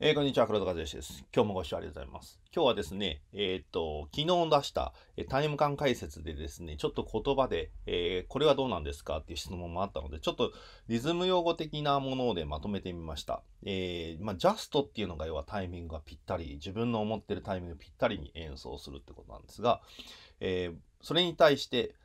えー、こんにちは、黒田和義です。今日もご視聴ありがとうございます。今日はですね、えー、っと、昨日出した、えタイム感解説でですね、ちょっと言葉で、えー、これはどうなんですかっていう質問もあったので、ちょっとリズム用語的なものでまとめてみました。えー、まあ、ジャストっていうのが要はタイミングがぴったり、自分の思ってるタイミングぴったりに演奏するってことなんですが、えそれに対して、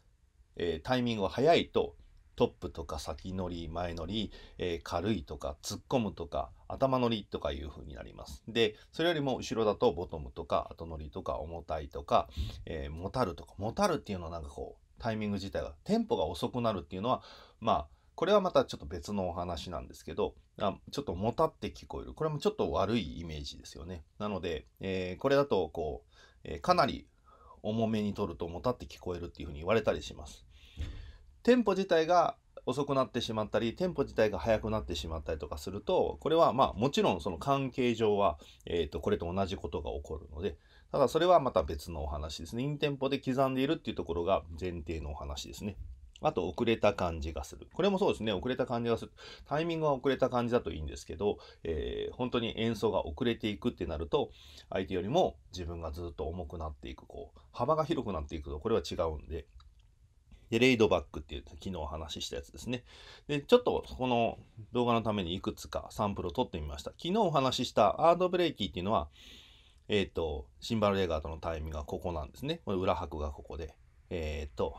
えタイミングが早いと、トップとか先乗り、前乗り、えー、軽いとか、突っ込むとか、頭乗りとかいう風になります。で、それよりも後ろだとボトムとか、後乗りとか、重たいとか、えー、もたるとか、もたるっていうのはなんかこう、タイミング自体が、テンポが遅くなるっていうのは、まあ、これはまたちょっと別のお話なんですけど、あちょっともたって聞こえる。これもちょっと悪いイメージですよね。なので、えー、これだと、こう、えかなり重めに取るともたって聞こえるっていうふうに言われたりします。テンポ自体が遅くなってしまったり、テンポ自体が速くなってしまったりとかすると、これはまあもちろんその関係上は、えっ、ー、と、これと同じことが起こるので、ただそれはまた別のお話ですね。インテンポで刻んでいるっていうところが前提のお話ですね。あと、遅れた感じがする。これもそうですね。遅れた感じがする。タイミングが遅れた感じだといいんですけど、えー、本当に演奏が遅れていくってなると、相手よりも自分がずっと重くなっていく、こう、幅が広くなっていくと、これは違うんで、で、レイドバックっていう、昨日お話ししたやつですね。で、ちょっとこの動画のためにいくつかサンプルを撮ってみました。昨日お話ししたアードブレーキっていうのは、えっ、ー、と、シンバルレガートのタイミングがここなんですね。これ裏拍がここで、えっ、ー、と、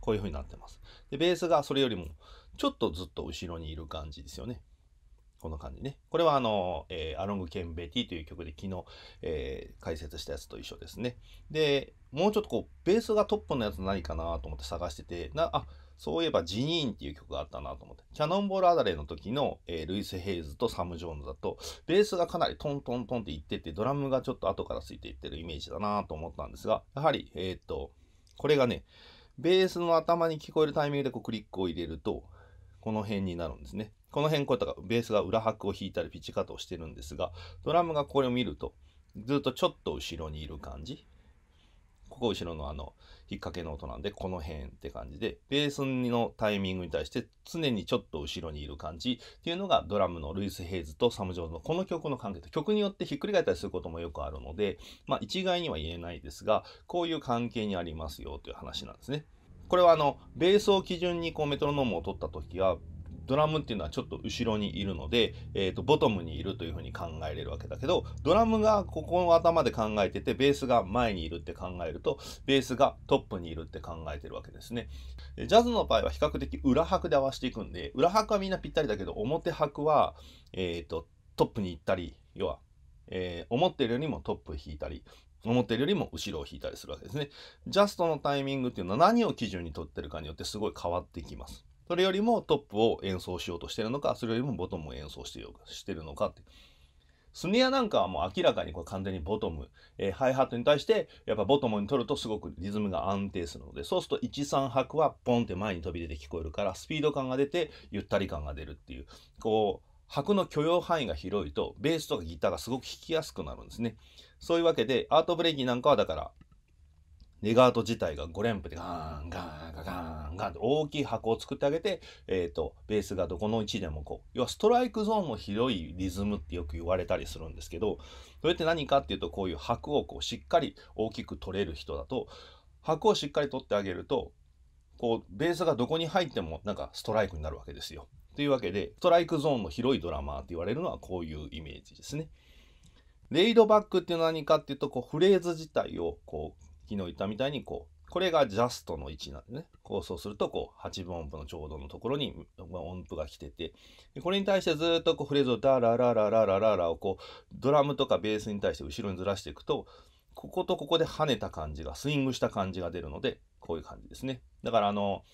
こういう風になってます。で、ベースがそれよりもちょっとずっと後ろにいる感じですよね。この感じね。これはあの、えー、アロング・ケン・ベティという曲で昨日、えー、解説したやつと一緒ですね。で、もうちょっとこう、ベースがトップのやつ何かなと思って探してて、な、あ、そういえばジニーンっていう曲があったなと思って、キャノンボール・アダレーの時の、えー、ルイス・ヘイズとサム・ジョーンズだと、ベースがかなりトントントンっていってて、ドラムがちょっと後からついていってるイメージだなと思ったんですが、やはり、えっと、これがね、ベースの頭に聞こえるタイミングでこうクリックを入れると、この辺になるんですね。この辺こうやったベースが裏拍を弾いたりピッチカットをしてるんですが、ドラムがこれを見ると、ずっとちょっと後ろにいる感じ。ここ後ろのあの、引っ掛けの音なんで、この辺って感じで、ベースのタイミングに対して常にちょっと後ろにいる感じっていうのがドラムのルイス・ヘイズとサム・ジョーズのこの曲の関係と、曲によってひっくり返ったりすることもよくあるので、まあ一概には言えないですが、こういう関係にありますよという話なんですね。これはあの、ベースを基準にこうメトロノームを取った時は、ドラムっていうのはちょっと後ろにいるので、えー、とボトムにいるというふうに考えれるわけだけどドラムがここの頭で考えててベースが前にいるって考えるとベースがトップにいるって考えてるわけですね。ジャズの場合は比較的裏拍で合わせていくんで裏拍はみんなぴったりだけど表拍は、えーと、トップに行ったり要は、えー、思ってるよりもトップ引いたり思ってるよりも後ろを引いたりするわけですね。ジャストのタイミングっていうのは何を基準にとってるかによってすごい変わってきます。それよりもトップを演奏しようとしてるのか、それよりもボトムを演奏してよしてるのかって。スネアなんかはもう明らかにこれ完全にボトム、えー、ハイハットに対して、やっぱボトムに取るとすごくリズムが安定するので、そうすると1、3拍はポンって前に飛び出て聞こえるから、スピード感が出て、ゆったり感が出るっていう、こう、拍の許容範囲が広いと、ベースとかギターがすごく弾きやすくなるんですね。そういうわけで、アートブレーキなんかはだから、レガート自体が5連符でガーンガーンガーンガーンと大きい箱を作ってあげて、えっ、ー、と、ベースがどこの位置でもこう、要はストライクゾーンの広いリズムってよく言われたりするんですけど、それって何かっていうと、こういう箱をこうしっかり大きく取れる人だと、箱をしっかり取ってあげると、こう、ベースがどこに入ってもなんかストライクになるわけですよ。というわけで、ストライクゾーンの広いドラマーって言われるのはこういうイメージですね。レイドバックっていうのは何かっていうと、こうフレーズ自体をこう昨日言ったみたいにこう、これがジャストの位置なんでね。こうそうすると、こう、8分音符のちょうどのところに音符が来てて、これに対してずっとこうフレーズをダラララララララをこう、ドラムとかベースに対して後ろにずらしていくと、こことここで跳ねた感じが、スイングした感じが出るので、こういう感じですね。だからあの、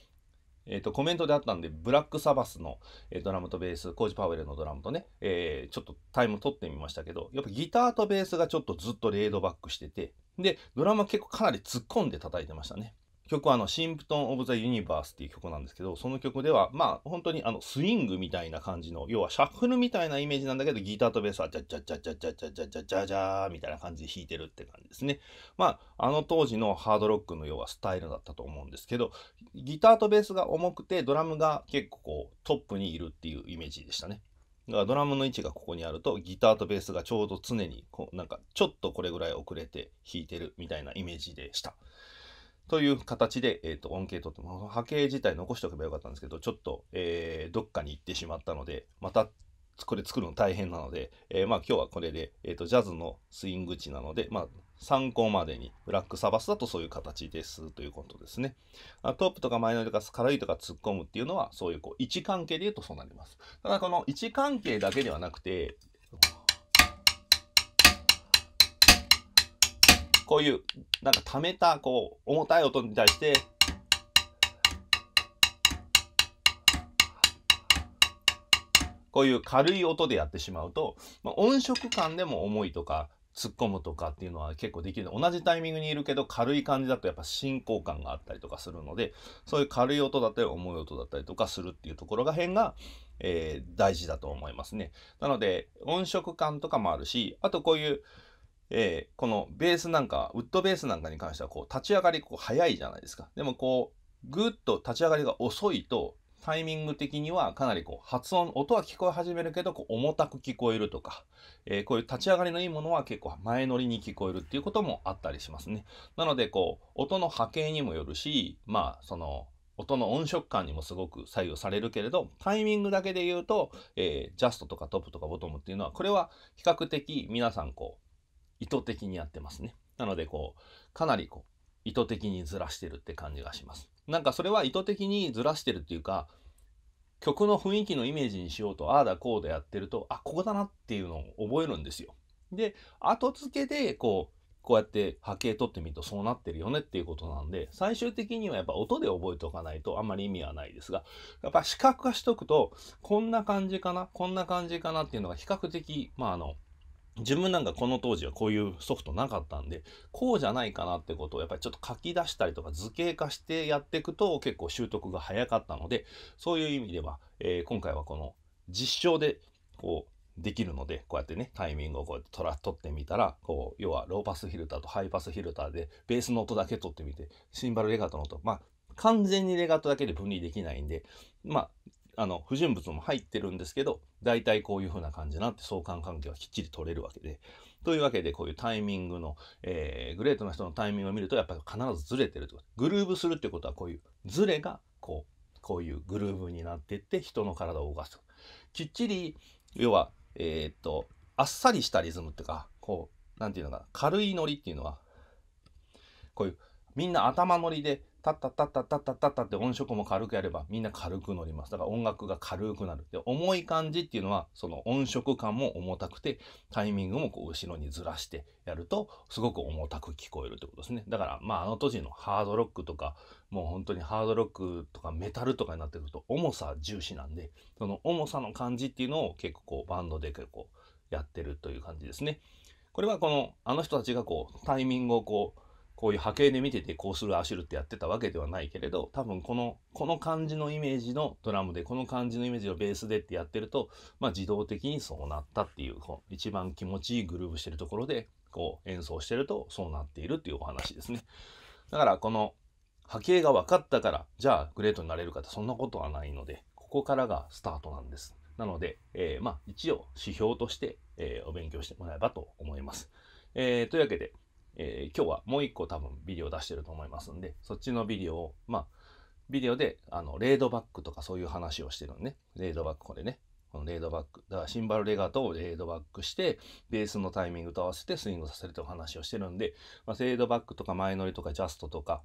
えっ、ー、と、コメントであったんで、ブラックサバスの、えー、ドラムとベース、コージ・パウエルのドラムとね、えー、ちょっとタイム取ってみましたけど、やっぱギターとベースがちょっとずっとレードバックしてて、で、ドラマ結構かなり突っ込んで叩いてましたね。曲はあの、シンプトン・オブ・ザ・ユニバースっていう曲なんですけど、その曲では、まあ、本当にあの、スイングみたいな感じの、要はシャッフルみたいなイメージなんだけど、ギターとベースは、ジャジャジャジャジャジャジャジャジャジャーみたいな感じで弾いてるって感じですね。まあ、あの当時のハードロックの要はスタイルだったと思うんですけど、ギターとベースが重くて、ドラムが結構こう、トップにいるっていうイメージでしたね。がドラムの位置がここにあるとギターとベースがちょうど常にこうなんかちょっとこれぐらい遅れて弾いてるみたいなイメージでした。という形で、えーと、音形とっても波形自体残しておけばよかったんですけどちょっと、えー、どっかに行ってしまったのでまたこれ作るの大変なので、えー、まあ今日はこれで、えーと、とジャズのスイング値なのでまあ参考までに、ブラックサバスだとそういう形ですということですね。トップとかマイナーとか軽いとか突っ込むっていうのは、そういうこう位置関係で言うとそうなります。ただこの位置関係だけではなくて、こういう、なんか溜めた、こう、重たい音に対して、こういう軽い音でやってしまうと、まあ、音色感でも重いとか、突っ込むとかっていうのは結構できる同じタイミングにいるけど軽い感じだとやっぱ進行感があったりとかするのでそういう軽い音だったり重い音だったりとかするっていうところが辺が、えー、大事だと思いますね。なので音色感とかもあるしあとこういうえー、このベースなんかウッドベースなんかに関してはこう立ち上がりこう早いじゃないですかでもこうぐっと立ち上がりが遅いとタイミング的にはかなりこう発音、音は聞こえ始めるけど、こう重たく聞こえるとか、えー、こういう立ち上がりのいいものは結構前乗りに聞こえるっていうこともあったりしますね。なので、こう、音の波形にもよるし、まあ、その、音の音色感にもすごく左右されるけれど、タイミングだけで言うと、えー、ジャストとかトップとかボトムっていうのは、これは比較的皆さんこう、意図的にやってますね。なのでこう、かなりこう、意図的にずらしてるって感じがします。なんかそれは意図的にずらしてるっていうか、曲の雰囲気のイメージにしようと、ああだこうだやってると、あ、ここだなっていうのを覚えるんですよ。で、後付けで、こう、こうやって波形取ってみるとそうなってるよねっていうことなんで、最終的にはやっぱ音で覚えておかないとあんまり意味はないですが、やっぱ視覚化しとくと、こんな感じかな、こんな感じかなっていうのが比較的、まああの、自分なんかこの当時はこういうソフトなかったんで、こうじゃないかなってことをやっぱりちょっと書き出したりとか図形化してやっていくと結構習得が早かったので、そういう意味では、えー、今回はこの実証でこうできるので、こうやってね、タイミングをこうやって取ら取ってみたら、こう、要はローパスフィルターとハイパスフィルターでベースの音だけ取ってみて、シンバルレガートの音、まあ完全にレガートだけで分離できないんで、まあ、あの不純物も入ってるんですけど大体こういう風な感じになって相関関係はきっちり取れるわけでというわけでこういうタイミングの、えー、グレートな人のタイミングを見るとやっぱり必ずずれてるってことグルーブするってことはこういうずれがこうこういうグルーブになっていって人の体を動かすきっちり要はえー、っとあっさりしたリズムっていうかこう何て言うのかな軽いノリっていうのはこういうみんな頭乗りでタッタッタッタッタッタッタッタって音色も軽くやればみんな軽く乗ります。だから音楽が軽くなる。で、重い感じっていうのはその音色感も重たくてタイミングもこう後ろにずらしてやるとすごく重たく聞こえるってことですね。だからまああの当時のハードロックとかもう本当にハードロックとかメタルとかになってくると重さ重視なんでその重さの感じっていうのを結構こうバンドで結構やってるという感じですね。これはこのあの人たちがこうタイミングをこうこういう波形で見ててこうするああするってやってたわけではないけれど多分このこの感じのイメージのドラムでこの感じのイメージをベースでってやってると、まあ、自動的にそうなったっていうこう一番気持ちいいグルーブしてるところでこう演奏してるとそうなっているっていうお話ですね。だからこの波形が分かったからじゃあグレートになれるかってそんなことはないのでここからがスタートなんです。なので、えー、まあ一応指標として、えー、お勉強してもらえばと思います。えー、というわけでえー、今日はもう一個多分ビデオ出してると思いますんで、そっちのビデオを、まあ、ビデオで、あの、レードバックとかそういう話をしてるんね。レードバック、これね。このレードバック。だからシンバルレガートをレードバックして、ベースのタイミングと合わせてスイングさせるという話をしてるんで、まあ、レードバックとか前乗りとかジャストとか、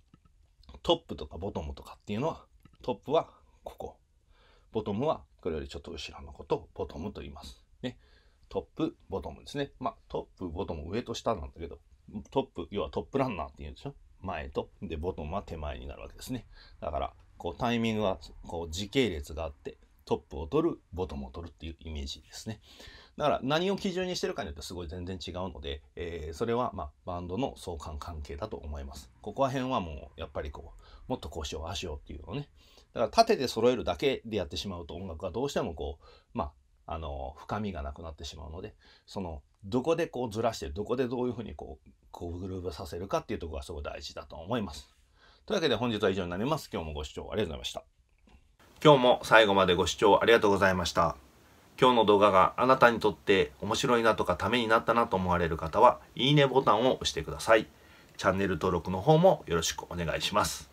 トップとかボトムとかっていうのは、トップはここ。ボトムはこれよりちょっと後ろのことをボトムと言います。ね。トップ、ボトムですね。まあ、トップ、ボトム、上と下なんだけど、トップ、要はトップランナーって言うんでしょ前と、で、ボトムは手前になるわけですね。だから、こうタイミングは、こう時系列があって、トップを取る、ボトムを取るっていうイメージですね。だから何を基準にしてるかによってすごい全然違うので、えー、それはまバンドの相関関係だと思います。ここら辺はもうやっぱりこう、もっとこうしよう、ああしようっていうのをね。だから縦で揃えるだけでやってしまうと音楽はどうしてもこう、まああの、深みがなくなってしまうので、その、どこでこうずらしてどこでどういうふうにこう、こうグルーブさせるかっていうとこがすごい大事だと思います。というわけで本日は以上になります。今日もご視聴ありがとうございました。今日も最後までご視聴ありがとうございました。今日の動画があなたにとって面白いなとかためになったなと思われる方は、いいねボタンを押してください。チャンネル登録の方もよろしくお願いします。